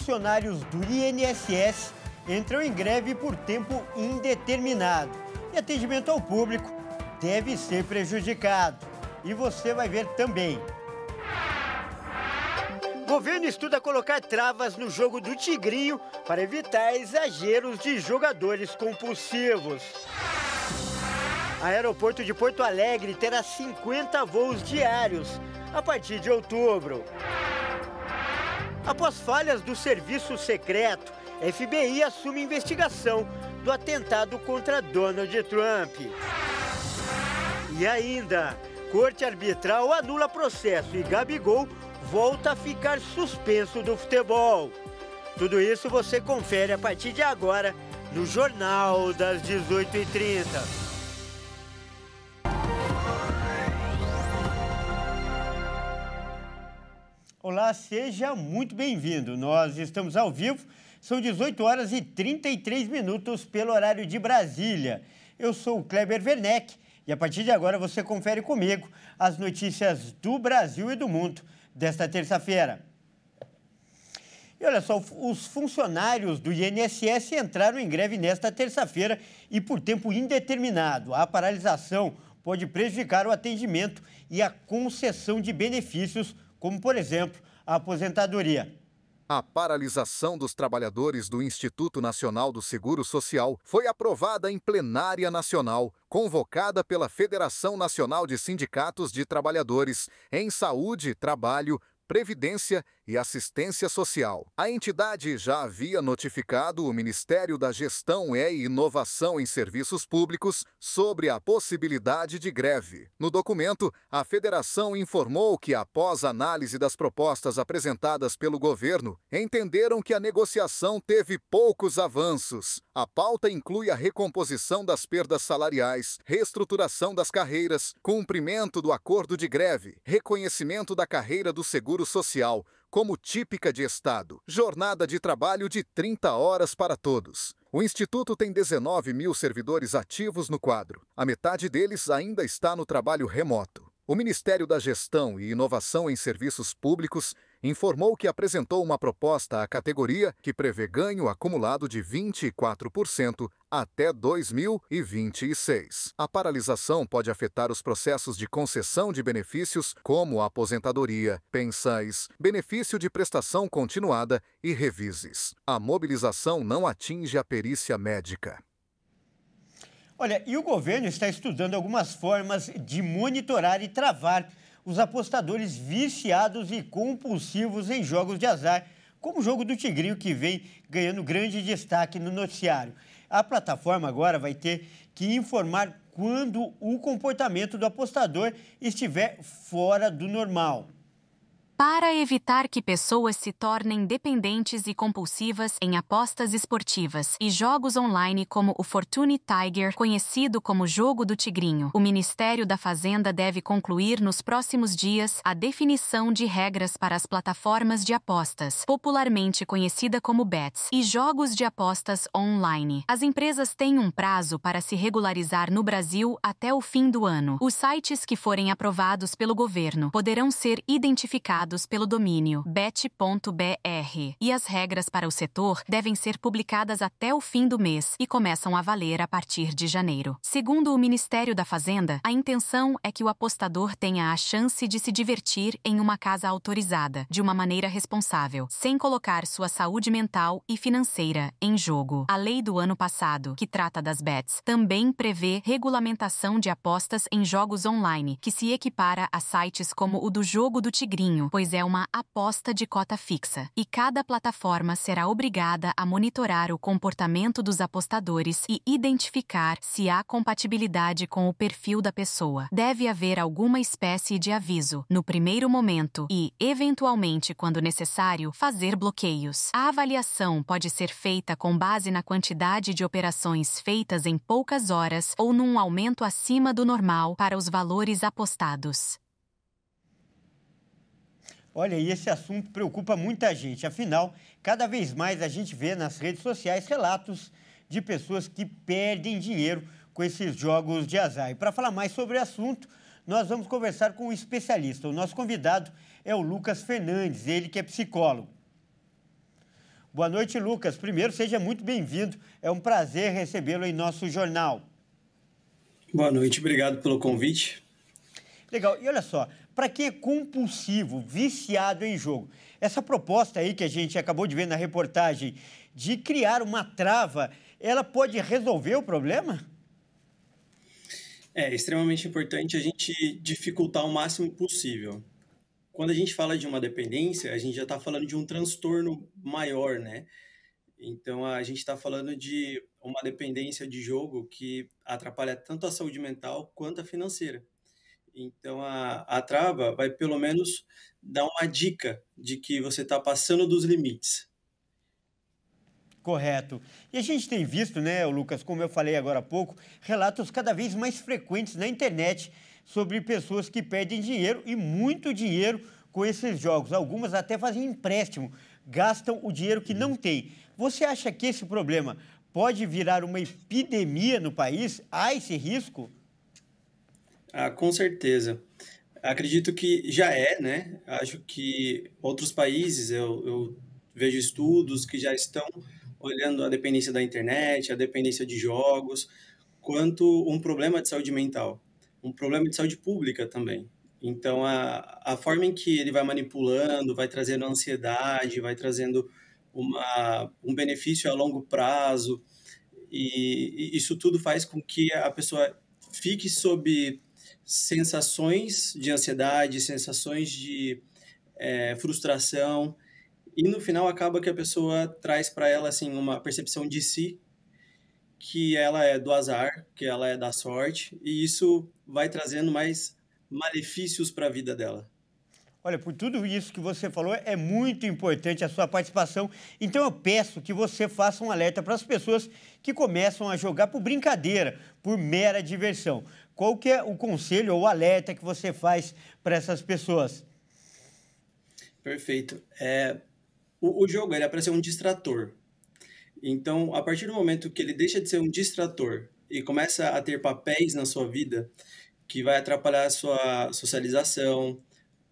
funcionários do INSS entram em greve por tempo indeterminado e atendimento ao público deve ser prejudicado. E você vai ver também. O governo estuda colocar travas no jogo do Tigrinho para evitar exageros de jogadores compulsivos. A aeroporto de Porto Alegre terá 50 voos diários a partir de outubro. Após falhas do serviço secreto, FBI assume investigação do atentado contra Donald Trump. E ainda, corte arbitral anula processo e Gabigol volta a ficar suspenso do futebol. Tudo isso você confere a partir de agora no Jornal das 18h30. Olá, seja muito bem-vindo. Nós estamos ao vivo, são 18 horas e 33 minutos pelo horário de Brasília. Eu sou o Kleber Werneck e a partir de agora você confere comigo as notícias do Brasil e do mundo desta terça-feira. E olha só, os funcionários do INSS entraram em greve nesta terça-feira e por tempo indeterminado. A paralisação pode prejudicar o atendimento e a concessão de benefícios como, por exemplo, a aposentadoria. A paralisação dos trabalhadores do Instituto Nacional do Seguro Social foi aprovada em plenária nacional, convocada pela Federação Nacional de Sindicatos de Trabalhadores em Saúde, Trabalho, Previdência e Assistência Social. A entidade já havia notificado o Ministério da Gestão e Inovação em Serviços Públicos sobre a possibilidade de greve. No documento, a federação informou que, após análise das propostas apresentadas pelo governo, entenderam que a negociação teve poucos avanços. A pauta inclui a recomposição das perdas salariais, reestruturação das carreiras, cumprimento do acordo de greve, reconhecimento da carreira do seguro seguro social como típica de Estado. Jornada de trabalho de 30 horas para todos. O Instituto tem 19 mil servidores ativos no quadro. A metade deles ainda está no trabalho remoto. O Ministério da Gestão e Inovação em Serviços Públicos informou que apresentou uma proposta à categoria que prevê ganho acumulado de 24% até 2026. A paralisação pode afetar os processos de concessão de benefícios, como aposentadoria, pensões, benefício de prestação continuada e revises. A mobilização não atinge a perícia médica. Olha, e o governo está estudando algumas formas de monitorar e travar os apostadores viciados e compulsivos em jogos de azar, como o jogo do Tigrinho, que vem ganhando grande destaque no noticiário. A plataforma agora vai ter que informar quando o comportamento do apostador estiver fora do normal para evitar que pessoas se tornem dependentes e compulsivas em apostas esportivas e jogos online como o Fortune Tiger, conhecido como Jogo do Tigrinho. O Ministério da Fazenda deve concluir nos próximos dias a definição de regras para as plataformas de apostas, popularmente conhecida como bets, e jogos de apostas online. As empresas têm um prazo para se regularizar no Brasil até o fim do ano. Os sites que forem aprovados pelo governo poderão ser identificados pelo domínio bet.br e as regras para o setor devem ser publicadas até o fim do mês e começam a valer a partir de janeiro. Segundo o Ministério da Fazenda, a intenção é que o apostador tenha a chance de se divertir em uma casa autorizada, de uma maneira responsável, sem colocar sua saúde mental e financeira em jogo. A lei do ano passado, que trata das bets, também prevê regulamentação de apostas em jogos online, que se equipara a sites como o do Jogo do Tigrinho, pois é uma aposta de cota fixa, e cada plataforma será obrigada a monitorar o comportamento dos apostadores e identificar se há compatibilidade com o perfil da pessoa. Deve haver alguma espécie de aviso, no primeiro momento, e, eventualmente, quando necessário, fazer bloqueios. A avaliação pode ser feita com base na quantidade de operações feitas em poucas horas ou num aumento acima do normal para os valores apostados. Olha, e esse assunto preocupa muita gente. Afinal, cada vez mais a gente vê nas redes sociais relatos de pessoas que perdem dinheiro com esses jogos de azar. E para falar mais sobre o assunto, nós vamos conversar com um especialista. O nosso convidado é o Lucas Fernandes, ele que é psicólogo. Boa noite, Lucas. Primeiro, seja muito bem-vindo. É um prazer recebê-lo em nosso jornal. Boa noite, obrigado pelo convite. Legal. E olha só, para quem é compulsivo, viciado em jogo. Essa proposta aí que a gente acabou de ver na reportagem de criar uma trava, ela pode resolver o problema? É extremamente importante a gente dificultar o máximo possível. Quando a gente fala de uma dependência, a gente já está falando de um transtorno maior, né? Então a gente está falando de uma dependência de jogo que atrapalha tanto a saúde mental quanto a financeira. Então a, a trava vai pelo menos dar uma dica de que você está passando dos limites. Correto. E a gente tem visto, né, Lucas, como eu falei agora há pouco, relatos cada vez mais frequentes na internet sobre pessoas que perdem dinheiro e muito dinheiro com esses jogos. Algumas até fazem empréstimo, gastam o dinheiro que não tem. Você acha que esse problema pode virar uma epidemia no país? Há esse risco? Ah, com certeza. Acredito que já é, né? Acho que outros países, eu, eu vejo estudos que já estão olhando a dependência da internet, a dependência de jogos, quanto um problema de saúde mental, um problema de saúde pública também. Então, a, a forma em que ele vai manipulando, vai trazendo ansiedade, vai trazendo uma, um benefício a longo prazo, e, e isso tudo faz com que a pessoa fique sob sensações de ansiedade, sensações de é, frustração, e no final acaba que a pessoa traz para ela assim uma percepção de si que ela é do azar, que ela é da sorte, e isso vai trazendo mais malefícios para a vida dela. Olha, por tudo isso que você falou, é muito importante a sua participação. Então eu peço que você faça um alerta para as pessoas que começam a jogar por brincadeira, por mera diversão. Qual que é o conselho ou alerta que você faz para essas pessoas? Perfeito. É, o, o, jogo era é para ser um distrator. Então, a partir do momento que ele deixa de ser um distrator e começa a ter papéis na sua vida que vai atrapalhar a sua socialização,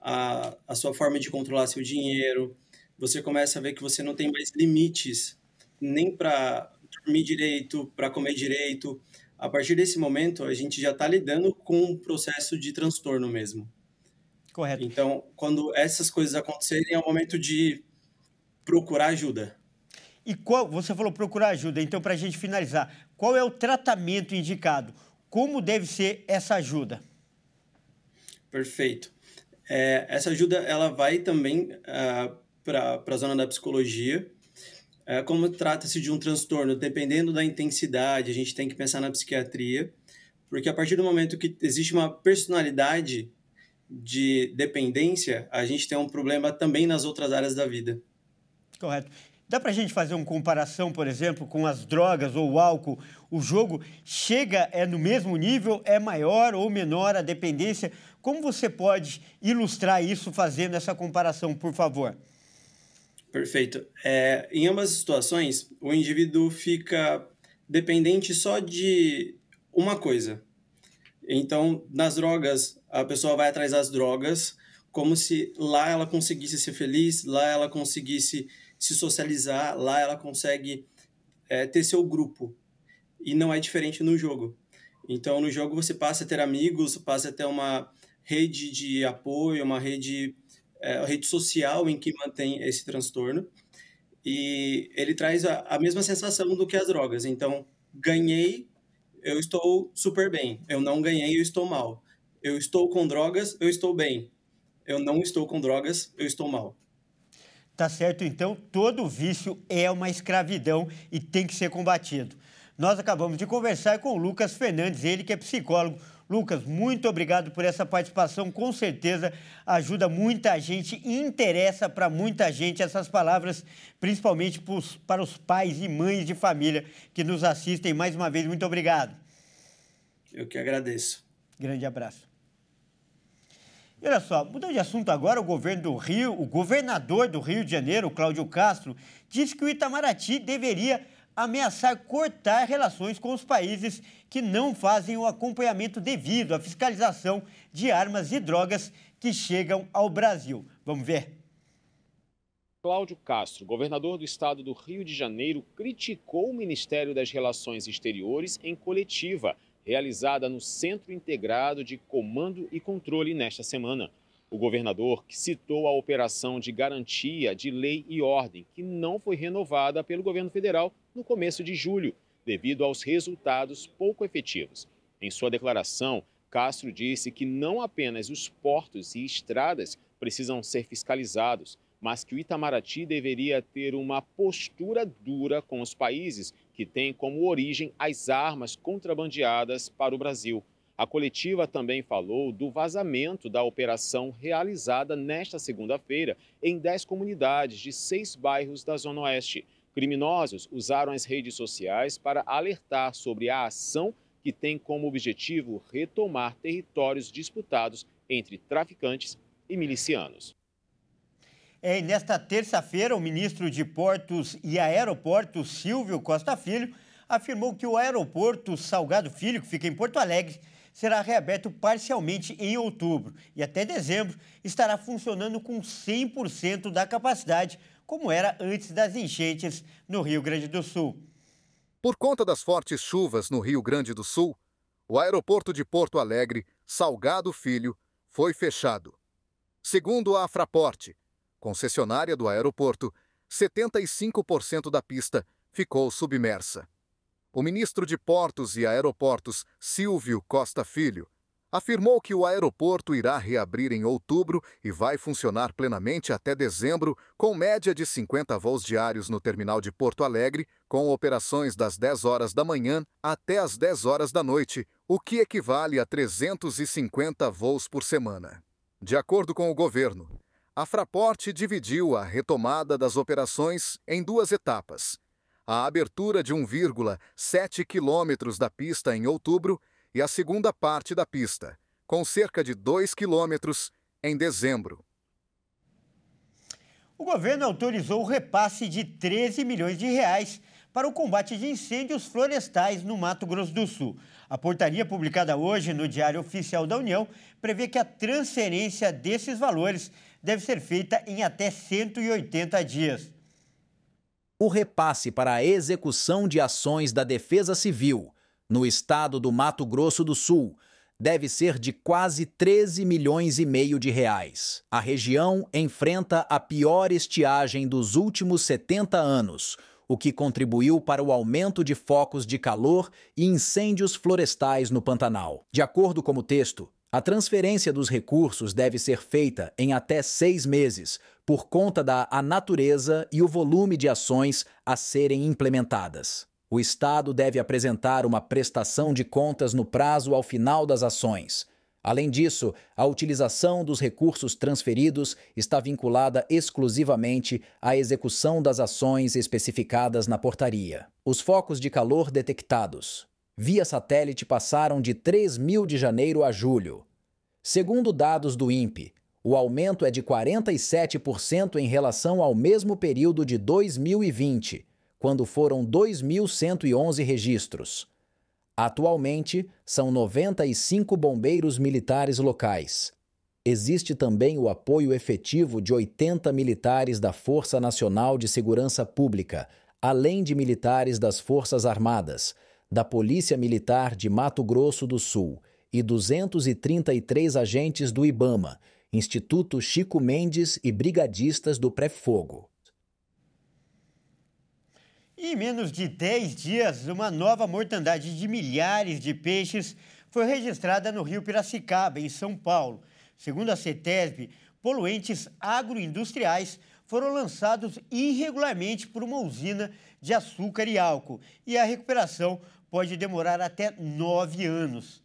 a, a sua forma de controlar seu dinheiro, você começa a ver que você não tem mais limites nem para dormir direito, para comer direito, a partir desse momento, a gente já está lidando com um processo de transtorno mesmo. Correto. Então, quando essas coisas acontecerem, é o momento de procurar ajuda. E qual, você falou procurar ajuda, então para a gente finalizar, qual é o tratamento indicado? Como deve ser essa ajuda? Perfeito. É, essa ajuda ela vai também uh, ah, para a zona da psicologia, é, como trata-se de um transtorno, dependendo da intensidade, a gente tem que pensar na psiquiatria, porque a partir do momento que existe uma personalidade de dependência, a gente tem um problema também nas outras áreas da vida. Correto. Dá para a gente fazer uma comparação, por exemplo, com as drogas ou o álcool? O jogo chega é no mesmo nível, é maior ou menor a dependência? Como você pode ilustrar isso fazendo essa comparação, por favor? Perfeito. É, em ambas situações, o indivíduo fica dependente só de uma coisa. Então, nas drogas, a pessoa vai atrás das drogas como se lá ela conseguisse ser feliz, lá ela conseguisse se socializar, lá ela consegue é, ter seu grupo. E não é diferente no jogo. Então, no jogo você passa a ter amigos, passa a ter uma rede de apoio, uma rede é a rede social em que mantém esse transtorno. E ele traz a, a mesma sensação do que as drogas. Então, ganhei, eu estou super bem. Eu não ganhei, eu estou mal. Eu estou com drogas, eu estou bem. Eu não estou com drogas, eu estou mal. Tá certo, então, todo vício é uma escravidão e tem que ser combatido. Nós acabamos de conversar com o Lucas Fernandes, ele que é psicólogo. Lucas, muito obrigado por essa participação. Com certeza ajuda muita gente e interessa para muita gente essas palavras, principalmente para os pais e mães de família que nos assistem. Mais uma vez, muito obrigado. Eu que agradeço. Grande abraço. E olha só, mudando de assunto agora, o governo do Rio, o governador do Rio de Janeiro, Cláudio Castro, disse que o Itamaraty deveria ameaçar cortar relações com os países que não fazem o acompanhamento devido à fiscalização de armas e drogas que chegam ao Brasil. Vamos ver. Cláudio Castro, governador do estado do Rio de Janeiro, criticou o Ministério das Relações Exteriores em coletiva, realizada no Centro Integrado de Comando e Controle nesta semana. O governador citou a operação de garantia de lei e ordem, que não foi renovada pelo governo federal no começo de julho, devido aos resultados pouco efetivos. Em sua declaração, Castro disse que não apenas os portos e estradas precisam ser fiscalizados, mas que o Itamaraty deveria ter uma postura dura com os países que têm como origem as armas contrabandeadas para o Brasil. A coletiva também falou do vazamento da operação realizada nesta segunda-feira em 10 comunidades de seis bairros da Zona Oeste. Criminosos usaram as redes sociais para alertar sobre a ação que tem como objetivo retomar territórios disputados entre traficantes e milicianos. É, nesta terça-feira, o ministro de Portos e Aeroportos, Silvio Costa Filho, afirmou que o aeroporto Salgado Filho, que fica em Porto Alegre, será reaberto parcialmente em outubro e até dezembro estará funcionando com 100% da capacidade como era antes das enchentes no Rio Grande do Sul. Por conta das fortes chuvas no Rio Grande do Sul, o aeroporto de Porto Alegre, Salgado Filho, foi fechado. Segundo a Afraporte, concessionária do aeroporto, 75% da pista ficou submersa. O ministro de Portos e Aeroportos, Silvio Costa Filho, afirmou que o aeroporto irá reabrir em outubro e vai funcionar plenamente até dezembro, com média de 50 voos diários no terminal de Porto Alegre, com operações das 10 horas da manhã até as 10 horas da noite, o que equivale a 350 voos por semana. De acordo com o governo, a Fraport dividiu a retomada das operações em duas etapas. A abertura de 1,7 quilômetros da pista em outubro e a segunda parte da pista, com cerca de 2 quilômetros, em dezembro. O governo autorizou o repasse de 13 milhões de reais para o combate de incêndios florestais no Mato Grosso do Sul. A portaria publicada hoje no Diário Oficial da União prevê que a transferência desses valores deve ser feita em até 180 dias. O repasse para a execução de ações da Defesa Civil, no estado do Mato Grosso do Sul, deve ser de quase 13 milhões e meio de reais. A região enfrenta a pior estiagem dos últimos 70 anos, o que contribuiu para o aumento de focos de calor e incêndios florestais no Pantanal. De acordo com o texto, a transferência dos recursos deve ser feita em até seis meses, por conta da natureza e o volume de ações a serem implementadas. O Estado deve apresentar uma prestação de contas no prazo ao final das ações. Além disso, a utilização dos recursos transferidos está vinculada exclusivamente à execução das ações especificadas na portaria. Os focos de calor detectados via satélite passaram de 3 mil de janeiro a julho. Segundo dados do INPE, o aumento é de 47% em relação ao mesmo período de 2020 quando foram 2.111 registros. Atualmente, são 95 bombeiros militares locais. Existe também o apoio efetivo de 80 militares da Força Nacional de Segurança Pública, além de militares das Forças Armadas, da Polícia Militar de Mato Grosso do Sul e 233 agentes do IBAMA, Instituto Chico Mendes e brigadistas do Pré-Fogo. Em menos de 10 dias, uma nova mortandade de milhares de peixes foi registrada no rio Piracicaba, em São Paulo. Segundo a CETESB, poluentes agroindustriais foram lançados irregularmente por uma usina de açúcar e álcool, e a recuperação pode demorar até nove anos.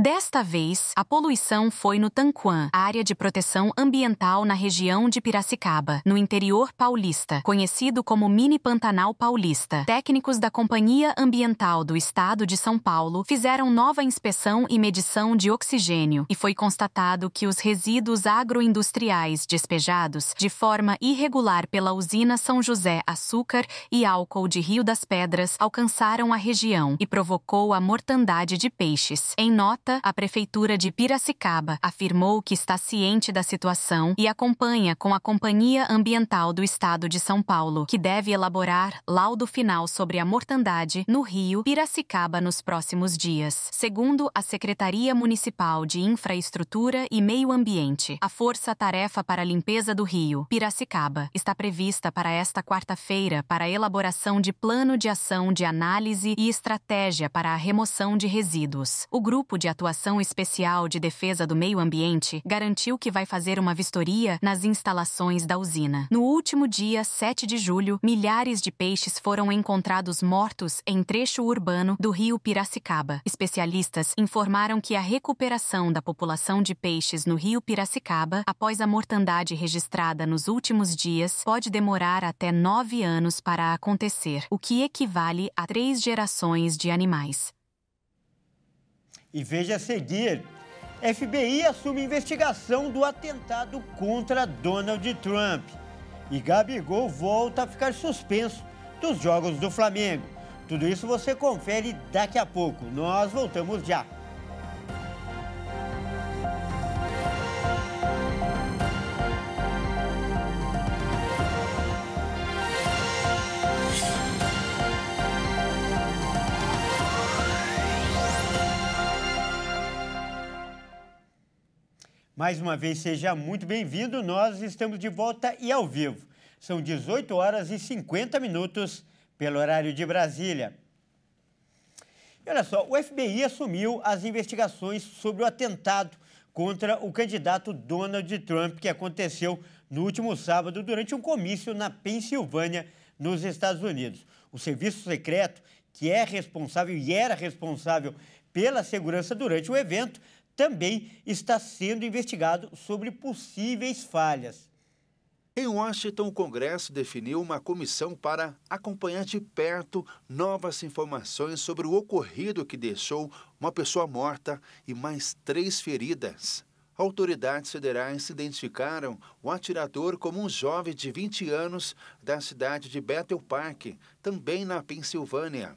Desta vez, a poluição foi no Tanquan, área de proteção ambiental na região de Piracicaba, no interior paulista, conhecido como Mini Pantanal Paulista. Técnicos da Companhia Ambiental do Estado de São Paulo fizeram nova inspeção e medição de oxigênio e foi constatado que os resíduos agroindustriais despejados de forma irregular pela usina São José Açúcar e Álcool de Rio das Pedras alcançaram a região e provocou a mortandade de peixes. Em nota, a Prefeitura de Piracicaba afirmou que está ciente da situação e acompanha com a Companhia Ambiental do Estado de São Paulo, que deve elaborar laudo final sobre a mortandade no Rio Piracicaba nos próximos dias. Segundo a Secretaria Municipal de Infraestrutura e Meio Ambiente, a Força-Tarefa para a Limpeza do Rio Piracicaba está prevista para esta quarta-feira para a elaboração de plano de ação de análise e estratégia para a remoção de resíduos. O grupo de Atuação Especial de Defesa do Meio Ambiente garantiu que vai fazer uma vistoria nas instalações da usina. No último dia, 7 de julho, milhares de peixes foram encontrados mortos em trecho urbano do rio Piracicaba. Especialistas informaram que a recuperação da população de peixes no rio Piracicaba, após a mortandade registrada nos últimos dias, pode demorar até nove anos para acontecer, o que equivale a três gerações de animais. E veja a seguir: FBI assume investigação do atentado contra Donald Trump. E Gabigol volta a ficar suspenso dos Jogos do Flamengo. Tudo isso você confere daqui a pouco. Nós voltamos já. Mais uma vez, seja muito bem-vindo. Nós estamos de volta e ao vivo. São 18 horas e 50 minutos pelo horário de Brasília. E olha só, o FBI assumiu as investigações sobre o atentado contra o candidato Donald Trump que aconteceu no último sábado durante um comício na Pensilvânia, nos Estados Unidos. O serviço secreto, que é responsável e era responsável pela segurança durante o evento, também está sendo investigado sobre possíveis falhas. Em Washington, o Congresso definiu uma comissão para acompanhar de perto novas informações sobre o ocorrido que deixou uma pessoa morta e mais três feridas. Autoridades federais identificaram o atirador como um jovem de 20 anos da cidade de Bethel Park, também na Pensilvânia.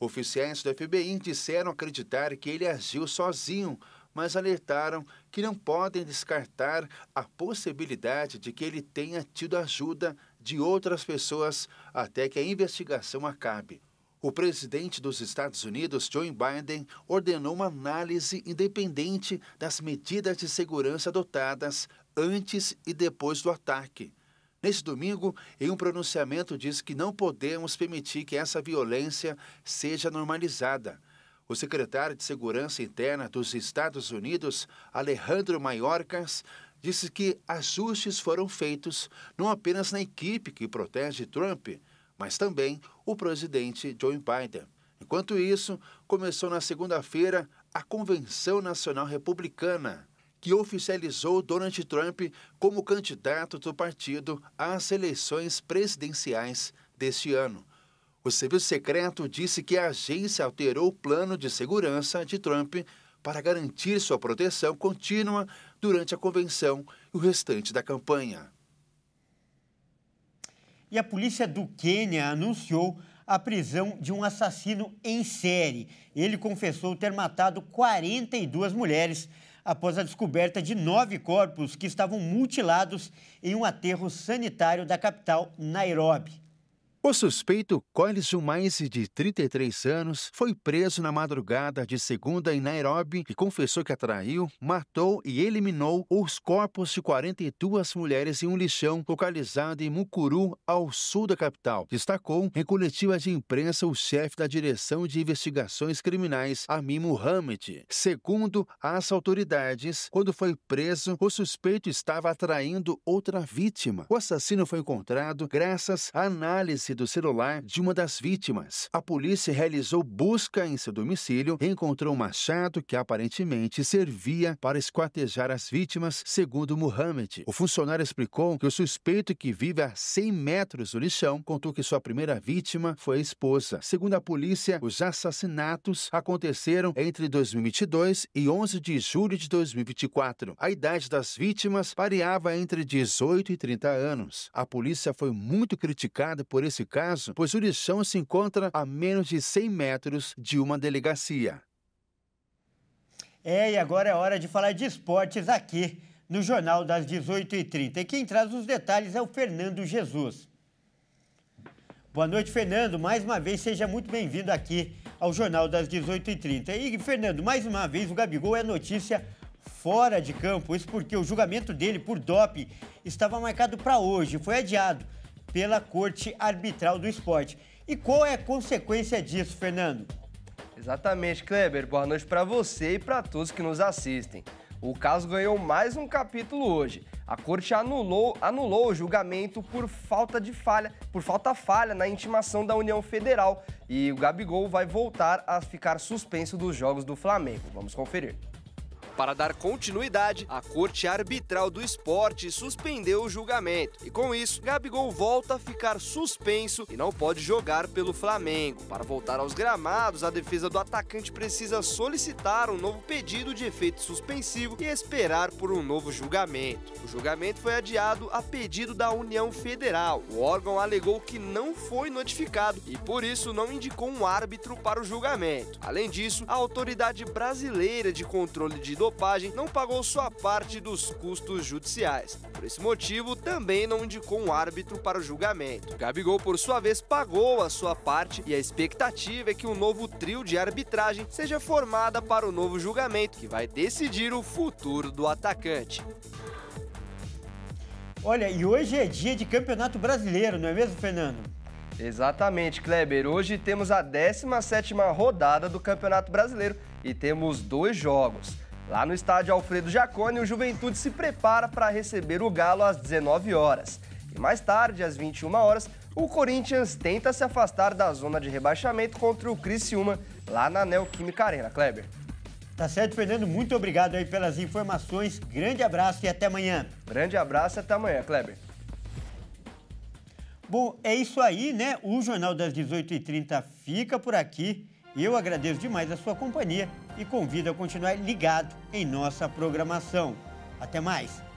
Oficiais do FBI disseram acreditar que ele agiu sozinho, mas alertaram que não podem descartar a possibilidade de que ele tenha tido ajuda de outras pessoas até que a investigação acabe. O presidente dos Estados Unidos, Joe Biden, ordenou uma análise independente das medidas de segurança adotadas antes e depois do ataque. Nesse domingo, em um pronunciamento, diz que não podemos permitir que essa violência seja normalizada o secretário de Segurança Interna dos Estados Unidos, Alejandro Mayorkas, disse que ajustes foram feitos não apenas na equipe que protege Trump, mas também o presidente Joe Biden. Enquanto isso, começou na segunda-feira a Convenção Nacional Republicana, que oficializou Donald Trump como candidato do partido às eleições presidenciais deste ano. O serviço secreto disse que a agência alterou o plano de segurança de Trump para garantir sua proteção contínua durante a convenção e o restante da campanha. E a polícia do Quênia anunciou a prisão de um assassino em série. Ele confessou ter matado 42 mulheres após a descoberta de nove corpos que estavam mutilados em um aterro sanitário da capital, Nairobi. O suspeito, Collis Jumais, de 33 anos, foi preso na madrugada de segunda em Nairobi e confessou que atraiu, matou e eliminou os corpos de 42 mulheres em um lixão localizado em Mucuru, ao sul da capital. Destacou em coletiva de imprensa o chefe da Direção de Investigações Criminais, Amin Mohamed. Segundo as autoridades, quando foi preso, o suspeito estava atraindo outra vítima. O assassino foi encontrado graças à análise posse do celular de uma das vítimas. A polícia realizou busca em seu domicílio e encontrou um machado que aparentemente servia para esquartejar as vítimas, segundo Mohamed. O funcionário explicou que o suspeito que vive a 100 metros do lixão contou que sua primeira vítima foi a esposa. Segundo a polícia, os assassinatos aconteceram entre 2022 e 11 de julho de 2024. A idade das vítimas variava entre 18 e 30 anos. A polícia foi muito criticada por esse caso, pois o lixão se encontra a menos de 100 metros de uma delegacia. É, e agora é hora de falar de esportes aqui no Jornal das 18h30. E quem traz os detalhes é o Fernando Jesus. Boa noite, Fernando. Mais uma vez, seja muito bem-vindo aqui ao Jornal das 18h30. E, Fernando, mais uma vez, o Gabigol é notícia fora de campo. Isso porque o julgamento dele por dope estava marcado para hoje, foi adiado pela Corte Arbitral do Esporte. E qual é a consequência disso, Fernando? Exatamente, Kleber. Boa noite para você e para todos que nos assistem. O caso ganhou mais um capítulo hoje. A corte anulou, anulou o julgamento por falta de falha, por falta falha na intimação da União Federal e o Gabigol vai voltar a ficar suspenso dos jogos do Flamengo. Vamos conferir. Para dar continuidade, a Corte Arbitral do Esporte suspendeu o julgamento. E com isso, Gabigol volta a ficar suspenso e não pode jogar pelo Flamengo. Para voltar aos gramados, a defesa do atacante precisa solicitar um novo pedido de efeito suspensivo e esperar por um novo julgamento. O julgamento foi adiado a pedido da União Federal. O órgão alegou que não foi notificado e, por isso, não indicou um árbitro para o julgamento. Além disso, a autoridade brasileira de controle de antidopagem não pagou sua parte dos custos judiciais. Por esse motivo, também não indicou um árbitro para o julgamento. Gabigol, por sua vez, pagou a sua parte e a expectativa é que um novo trio de arbitragem seja formada para o novo julgamento, que vai decidir o futuro do atacante. Olha, e hoje é dia de Campeonato Brasileiro, não é mesmo, Fernando? Exatamente, Kleber. Hoje temos a 17ª rodada do Campeonato Brasileiro e temos dois jogos. Lá no estádio Alfredo Jaconi, o Juventude se prepara para receber o Galo às 19 horas. E mais tarde, às 21 horas, o Corinthians tenta se afastar da zona de rebaixamento contra o Criciúma, lá na Neoquímica Arena. Kleber. Tá certo, Fernando. Muito obrigado aí pelas informações. Grande abraço e até amanhã. Grande abraço e até amanhã, Kleber. Bom, é isso aí, né? O Jornal das 18h30 fica por aqui. Eu agradeço demais a sua companhia e convido a continuar ligado em nossa programação. Até mais!